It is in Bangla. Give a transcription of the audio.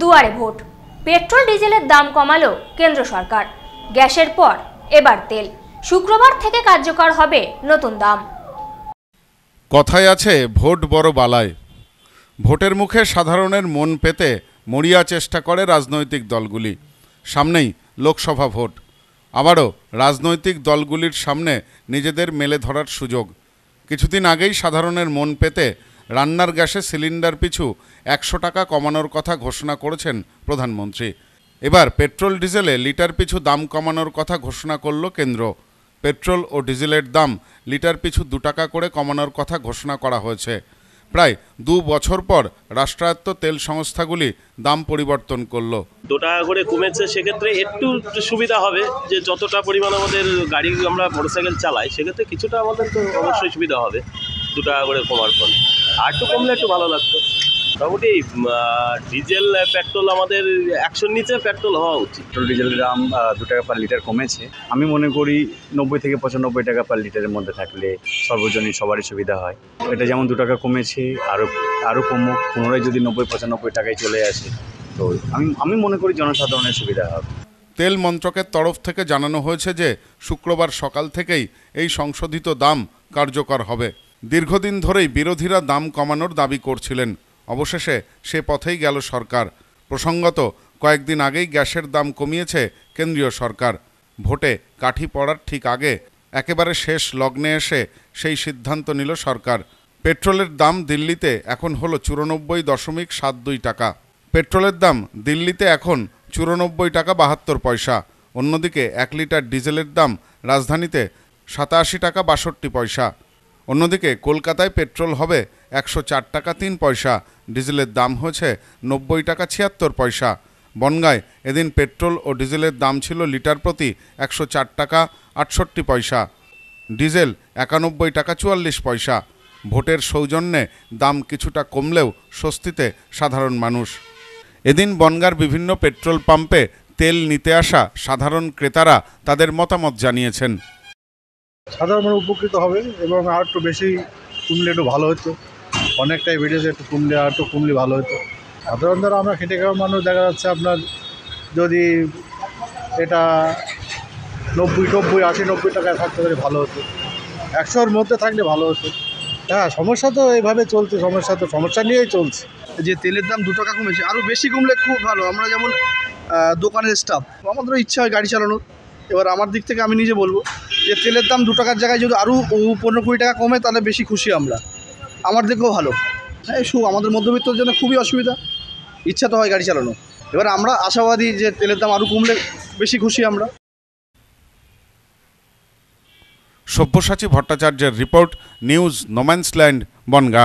দুয়ারে ভোট পেট্রোল ডিজেলের দাম কমালো কেন্দ্র সরকার গ্যাসের পর এবার তেল শুক্রবার থেকে কার্যকর হবে নতুন দাম কথায় আছে ভোট বড় বালায় ভোটের মুখে সাধারণের মন পেতে মরিয়া চেষ্টা করে রাজনৈতিক দলগুলি সামনেই লোকসভা ভোট আবারও রাজনৈতিক দলগুলির সামনে নিজেদের মেলে ধরার সুযোগ কিছুদিন আগেই সাধারণের মন পেতে রান্নার গ্যাসে সিলিন্ডার পিছু একশো টাকা কমানোর কথা ঘোষণা করেছেন প্রধানমন্ত্রী এবার পেট্রোল ডিজেলে লিটার পিছু দাম কমানোর কথা ঘোষণা করল কেন্দ্র পেট্রোল ও ডিজেলের দাম লিটার পিছু দু টাকা করে কমানোর কথা ঘোষণা করা হয়েছে প্রায় দু বছর পর রাষ্ট্রায়ত্ত তেল সংস্থাগুলি দাম পরিবর্তন করলো দু টাকা করে কমেছে সেক্ষেত্রে একটু সুবিধা হবে যে যতটা পরিমাণ আমাদের গাড়ি আমরা মোটরসাইকেল চালাই সেক্ষেত্রে কিছুটা আমাদের তো অবশ্যই সুবিধা হবে দু টাকা করে কমার ফলে আর একটু কমলে একটু ভালো লাগতো মোটামুটি ডিজেল পেট্রোল আমাদের একশোর নিচে পেট্রোল হওয়া উচিত পেট্রোল ডিজেলের দাম দু টাকা পার লিটার কমেছে আমি মনে করি নব্বই থেকে পঁচানব্বই টাকা পার লিটারের মধ্যে থাকলে সর্বজনীন সবারই সুবিধা হয় এটা যেমন দু টাকা কমেছে আরও আরও কমুক পুনরায় যদি নব্বই পঁচানব্বই টাকায় চলে আসে তো আমি আমি মনে করি জনসাধারণের সুবিধা হবে তেল মন্ত্রকের তরফ থেকে জানানো হয়েছে যে শুক্রবার সকাল থেকেই এই সংশোধিত দাম কার্যকর হবে দীর্ঘদিন ধরেই বিরোধীরা দাম কমানোর দাবি করছিলেন অবশেষে সে পথেই গেল সরকার প্রসঙ্গত কয়েকদিন আগেই গ্যাসের দাম কমিয়েছে কেন্দ্রীয় সরকার ভোটে কাঠি পড়ার ঠিক আগে একেবারে শেষ লগ্নে এসে সেই সিদ্ধান্ত নিল সরকার পেট্রোলের দাম দিল্লিতে এখন হলো চুরানব্বই দশমিক সাত দুই টাকা পেট্রোলের দাম দিল্লিতে এখন চুরানব্বই টাকা বাহাত্তর পয়সা অন্যদিকে এক লিটার ডিজেলের দাম রাজধানীতে সাতাশি টাকা বাষট্টি পয়সা অন্যদিকে কলকাতায় পেট্রোল হবে একশো চার টাকা তিন পয়সা ডিজেলের দাম হয়েছে নব্বই টাকা ছিয়াত্তর পয়সা বনগায় এদিন পেট্রোল ও ডিজেলের দাম ছিল লিটার প্রতি একশো চার টাকা আটষট্টি পয়সা ডিজেল একানব্বই টাকা চুয়াল্লিশ পয়সা ভোটের সৌজন্যে দাম কিছুটা কমলেও স্বস্তিতে সাধারণ মানুষ এদিন বনগার বিভিন্ন পেট্রোল পাম্পে তেল নিতে আসা সাধারণ ক্রেতারা তাদের মতামত জানিয়েছেন সাধারণ মানুষ উপকৃত হবে এবং আর একটু বেশি কমলে একটু ভালো হতো অনেকটাই বেড়েছে একটু কমলে আর একটু কমলে ভালো হতো সাধারণ ধরো আমরা খেটে খাওয়া মানুষ দেখা যাচ্ছে আপনার যদি এটা নব্বই টব্বই আশি নব্বই টাকায় থাকতে পারে ভালো হতো একশোর মধ্যে থাকলে ভালো হতো হ্যাঁ সমস্যা তো এইভাবে চলছে সমস্যা তো সমস্যা নিয়েই চলছে যে তেলের দাম দু টাকা কমেছে আরও বেশি কমলে খুব ভালো আমরা যেমন দোকানের স্টাফ আমাদেরও ইচ্ছা হয় গাড়ি চালানোর এবার আমার দিক থেকে আমি নিজে বলবো যে তেলের দাম দু টাকার জায়গায় যদি আরও পনেরো কুড়ি টাকা কমে তাহলে বেশি খুশি আমরা আমার দিকেও ভালো হ্যাঁ শু আমাদের মধ্যবিত্তর জন্য খুবই অসুবিধা ইচ্ছা তো হয় গাড়ি চালানো এবার আমরা আশাবাদী যে তেলের দাম আরও কমলে বেশি খুশি আমরা সব্যসাচী ভট্টাচার্যের রিপোর্ট নিউজ নোম্যান্সল্যান্ড বনগা